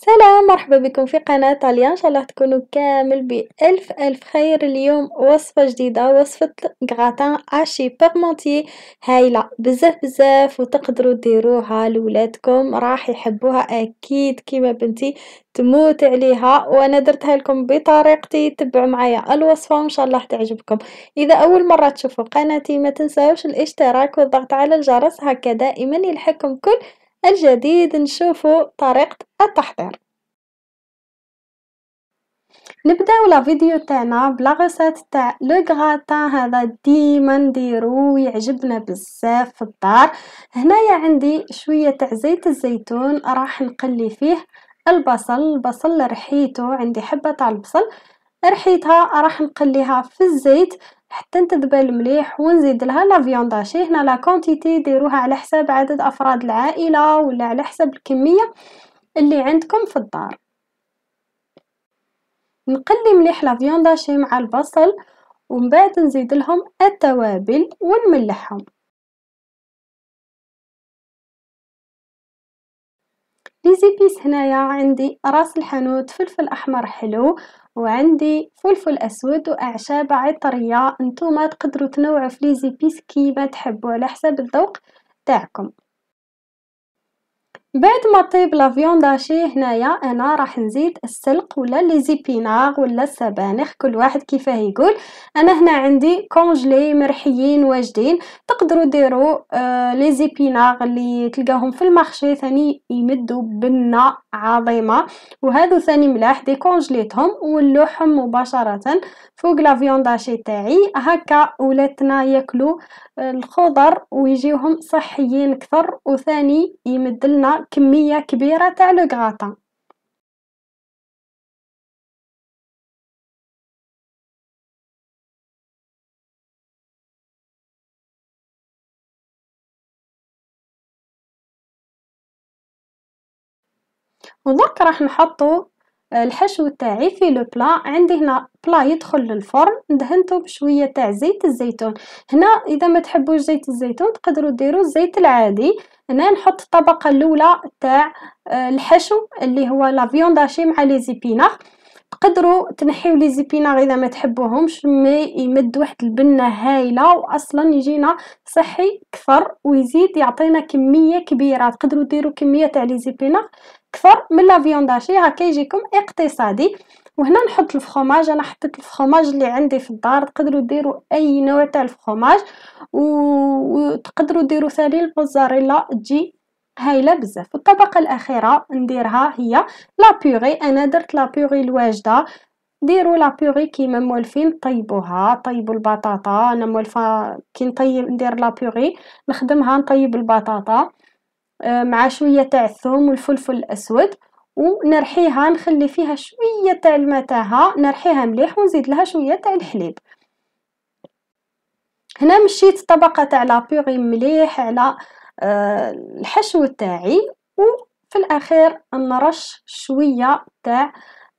سلام مرحبا بكم في قناة تاليا ان شاء الله تكونوا كامل بألف ألف خير اليوم وصفة جديدة وصفة غراتان اشي بيغمونتي هايلة بزاف بزاف وتقدروا ديروها لولادكم راح يحبوها اكيد كيما بنتي تموت عليها وانا درتها لكم بطريقتي تبعوا معايا الوصفه وان شاء الله تعجبكم اذا اول مره تشوفوا قناتي ما تنساوش الاشتراك والضغط على الجرس هكا دائما يلحقكم كل الجديد نشوفوا طريقة التحضير نبداو لا فيديو تاعنا بلا غوسيت تاع لو غراتان هذا ديما نديرو يعجبنا بزاف في الدار هنايا عندي شويه تاع زيت الزيتون راح نقلي فيه البصل البصل رحيته عندي حبه تاع البصل رحيتها راح نقليها في الزيت حتى تذبل مليح لها لا فيوند هاشي هنا لا كونتيتي ديروها على حساب عدد افراد العائله ولا على حساب الكميه اللي عندكم في الدار نقلي مليح لا فيوند هاشي مع البصل ومن بعد نزيد لهم التوابل ونملحهم لي زيبيس هنايا عندي راس الحانوت فلفل احمر حلو وعندي فلفل أسود وأعشاب عطرية نتوما تقدرو تنوعو في ليزيبيس كيما تحبو على حساب الذوق تاعكم بعد ما طيب لافيون داشي هنايا انا راح نزيد السلق ولا لي زيبيناغ ولا السبانخ كل واحد كيفاه يقول انا هنا عندي كونجلي مرحيين واجدين تقدروا ديروا آه، لي زيبيناغ اللي تلقاهم في المارشي ثاني يمدوا بنه عظيمه وهذا ثاني ملاح دي كونجليتهم ونلوحهم مباشره فوق لافيون داشي تاعي هكا ولاتنا ياكلوا آه، الخضر ويجيهم صحيين اكثر وثاني يمدلنا كمية كبيرة تاع لوغاطا ودرك راح نحطو الحشو تاعي في لو بلا عندي هنا بلا يدخل للفرن دهنته بشويه تاع زيت الزيتون هنا اذا ما تحبوش زيت الزيتون تقدروا ديروا الزيت العادي هنا نحط الطبقه الاولى تاع آه، الحشو اللي هو لا داشي مع لي زيبيناغ تقدروا تنحيو لي زيبيناغ اذا ما تحبوهمش مي يمد واحد البنه هايله واصلا يجينا صحي اكثر ويزيد يعطينا كميه كبيره تقدروا ديروا كميه تاع لي زيبيناغ اكثر من لا داشي هكا يجيكم اقتصادي وهنا نحط الفخوماج انا حطيت الفخوماج اللي عندي في الدار تقدروا ديروا اي نوع تاع الفخوماج وتقدروا ديروا ثاني الموزاريلا تجي هايله بزاف الطبقه الاخيره نديرها هي لا بيغي انا درت لا بيغي الواجده ديروا لا بيغي كيما مولفين طيبوها طيبوا البطاطا انا مولفه كي نطيب ندير لا بيغي نخدمها نطيب البطاطا مع شوية تاع الثوم والفلفل الأسود ونرحيها نخلي فيها شوية تاع الماء تاعها نرحيها مليح ونزيد لها شوية تاع الحليب هنا مشيت طبقة تاع لابيغي مليح على آه، الحشو تاعي وفي الاخير نرش شويه تاع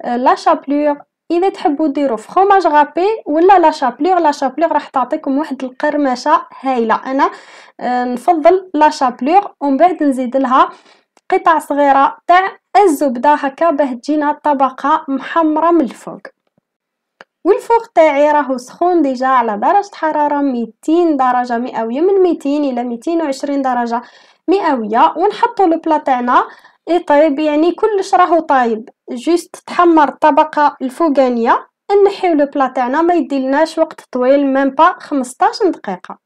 آه، لا شابلور اذا تحبوا ديروا فخوماج غابي ولا لا شابلور لا شابلور راح تعطيكم واحد القرمشه هايله انا آه، نفضل لا شابلور ومن بعد نزيد لها قطع صغيره تاع الزبده هكا باه تجينا طبقه محمره من الفوق والفوق تاعي راهو سخون ديجا على درجه حراره 200 درجه مئويه من 200 الى 220 درجه مئويه ونحطوا البلا تاعنا يطيب يعني كلش راهو طايب جوست تحمر الطبقه الفوقانيه نحيو لو بلا تاعنا ما يديلناش وقت طويل ميم با 15 دقيقه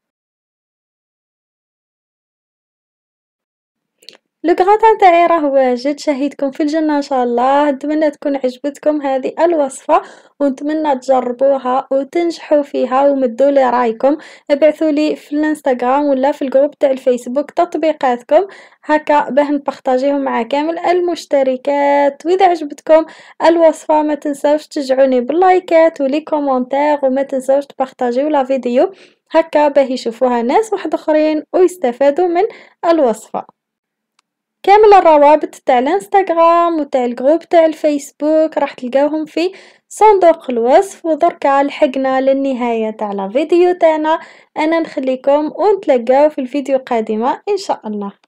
لو غراتان تاعي راه واجد شهيتكم في الجنة ان شاء الله نتمنى تكون عجبتكم هذه الوصفة ونتمنى تجربوها وتنجحوا فيها ومدوا لي رايكم ابعثوا لي في الانستغرام ولا في الجروب تاع الفيسبوك تطبيقاتكم هكا باه نبارطاجيهم مع كامل المشتركات واذا عجبتكم الوصفة ما تنساوش تشجعوني باللايكات ولي كومونتير وما تنساوش تبارطاجيو لا فيديو هكا باه يشوفوها ناس واحد اخرين ويستفادوا من الوصفه كامل الروابط تاع الانستغرام وتاع الجروب تاع الفيسبوك راح تلقاوهم في صندوق الوصف ودركا لحقنا للنهاية تاع لا فيديو تاعنا انا نخليكم ونتلاقاو في الفيديو القادمة ان شاء الله